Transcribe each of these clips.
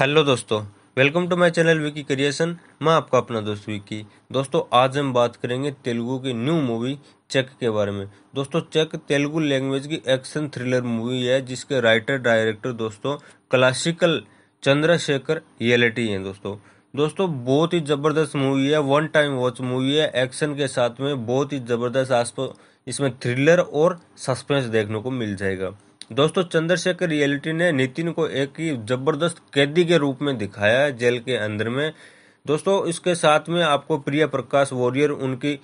hello दोस्तों welcome to my channel Vicky creation मैं आपका अपना दोस्त विकी दोस्तों आज हम बात करेंगे तेलुगु की न्यू मूवी चेक के बारे में दोस्तों चेक तेलुगु लैंग्वेज की एक्शन थ्रिलर मूवी है जिसके राइटर डायरेक्टर दोस्तों क्लासिकल चंद्रशेखर येलेटी हैं दोस्तों दोस्तों बहुत ही ज़बरदस्त मूवी है वन टाइम वॉच मूवी है एक्शन के साथ में बहुत ही ज़बरदस्त आसपास इसमें थ्रिलर और सस्पेंस देखने को मिल जाएगा दोस्तों चंद्रशेखर रियलिटी ने नितिन को एक ही जबरदस्त कैदी के रूप में दिखाया है जेल के अंदर में दोस्तों इसके साथ में आपको प्रिया प्रकाश वॉरियर उनकी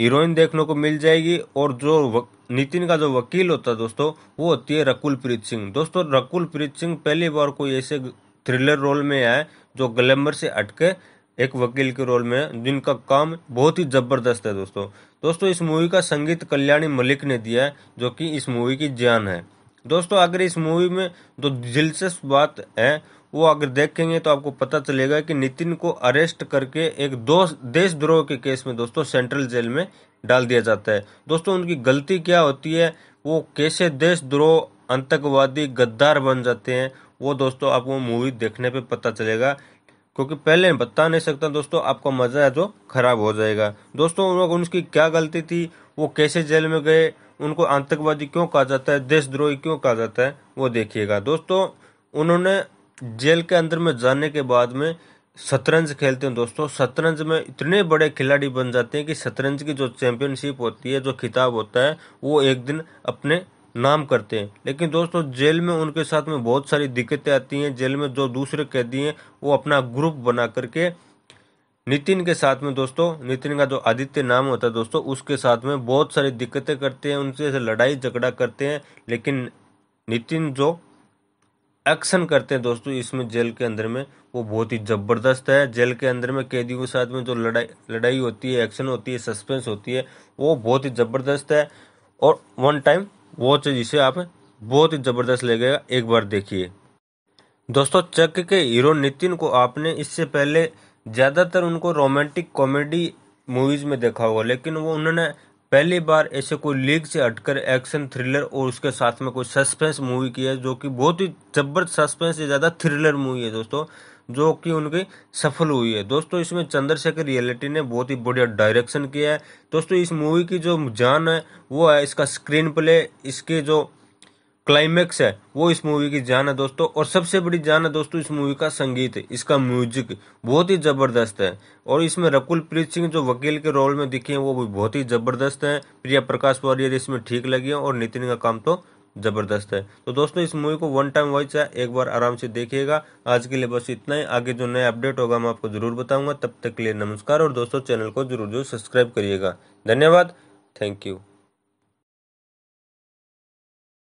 हीरोइन देखने को मिल जाएगी और जो नितिन का जो वकील होता है दोस्तों वो होती है रकुल प्रीत सिंह दोस्तों रकुल प्रीत सिंह पहली बार कोई ऐसे थ्रिलर रोल में आए जो ग्लैमर से अटके एक वकील के रोल में जिनका काम बहुत ही ज़बरदस्त है दोस्तों दोस्तों इस मूवी का संगीत कल्याणी मलिक ने दिया है जो कि इस मूवी की जान है दोस्तों अगर इस मूवी में जो दिलचस्प बात है वो अगर देखेंगे तो आपको पता चलेगा कि नितिन को अरेस्ट करके एक दो देशद्रोह के केस में दोस्तों सेंट्रल जेल में डाल दिया जाता है दोस्तों उनकी गलती क्या होती है वो कैसे देशद्रोह आतंकवादी गद्दार बन जाते हैं वो दोस्तों आपको मूवी देखने पे पता चलेगा क्योंकि पहले बता नहीं सकता दोस्तों आपका मज़ा है जो खराब हो जाएगा दोस्तों उनकी क्या गलती थी वो कैसे जेल में गए उनको आतंकवादी क्यों कहा जाता है देशद्रोही क्यों कहा जाता है वो देखिएगा दोस्तों उन्होंने जेल के अंदर में जाने के बाद में शतरंज खेलते हैं दोस्तों शतरंज में इतने बड़े खिलाड़ी बन जाते हैं कि शतरंज की जो चैंपियनशिप होती है जो खिताब होता है वो एक दिन अपने नाम करते हैं लेकिन दोस्तों जेल में उनके साथ में बहुत सारी दिक्कतें आती हैं जेल में जो दूसरे कैदी हैं वो अपना ग्रुप बना करके नितिन के साथ में दोस्तों नितिन का जो आदित्य नाम होता है दोस्तों उसके साथ में बहुत सारी दिक्कतें करते हैं उनसे लड़ाई झगड़ा करते हैं लेकिन नितिन जो एक्शन करते हैं दोस्तों इसमें जेल के अंदर में वो बहुत ही ज़बरदस्त है जेल के अंदर में कैदियों के साथ में जो लड़ाई लड़ाई होती है एक्शन होती है सस्पेंस होती है वो बहुत ही ज़बरदस्त है और वन टाइम वो चीज़ इसे आप बहुत ही ज़बरदस्त लगेगा एक बार देखिए दोस्तों चक के हीरो नितिन को आपने इससे पहले ज़्यादातर उनको रोमांटिक कॉमेडी मूवीज़ में देखा होगा लेकिन वो उन्होंने पहली बार ऐसे कोई लीग से हटकर एक्शन थ्रिलर और उसके साथ में कोई सस्पेंस मूवी की है जो कि बहुत ही जबरदस्त सस्पेंस से ज़्यादा थ्रिलर मूवी है दोस्तों जो कि उनकी सफल हुई है दोस्तों इसमें चंद्रशेखर रियलिटी ने बहुत ही बढ़िया डायरेक्शन किया है दोस्तों इस मूवी की जो जान है वो है इसका स्क्रीन प्ले इसके जो क्लाइमैक्स है वो इस मूवी की जान है दोस्तों और सबसे बड़ी जान है दोस्तों इस मूवी का संगीत इसका म्यूजिक बहुत ही ज़बरदस्त है और इसमें रकुल प्रीत सिंह जो वकील के रोल में दिखे हैं वो भी बहुत ही ज़बरदस्त हैं प्रिया प्रकाश वॉरियर इसमें ठीक लगी है और नितिन का काम तो ज़बरदस्त है तो दोस्तों इस मूवी को वन टाइम वॉइस है एक बार आराम से देखिएगा आज के लिए बस इतना ही आगे जो नया अपडेट होगा मैं आपको ज़रूर बताऊंगा तब तक के लिए नमस्कार और दोस्तों चैनल को जरूर जरूर सब्सक्राइब करिएगा धन्यवाद थैंक यू